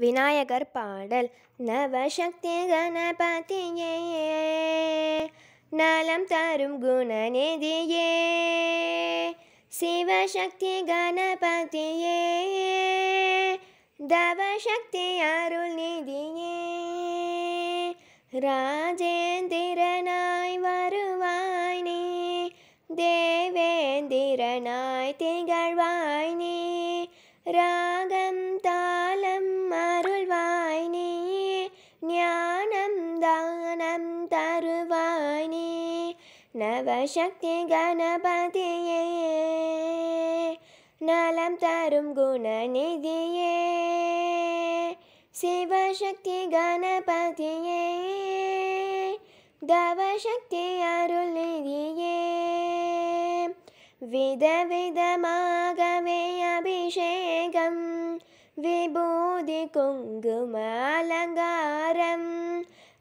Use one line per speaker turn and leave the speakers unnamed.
விநாயகர் பாடல் நவசக்தி கணபதியே நலம் தரும் குணநிதியே சிவசக்தி கணபதியே தவசக்தி அருள் நிதியே ராஜேந்திரனாய் வருவாய் நீ தேவேந்திரனாய் திகழ்வாய் நீ ரா ं तरुवाणि नवशक्ति नलं तरुं गुणनिधिये शिवशक्तिगणपतिये दवशक्ति अरुनिधि विधविधमागवे अभिषेकं विभूतिकुङ्गुमालङ्गारम्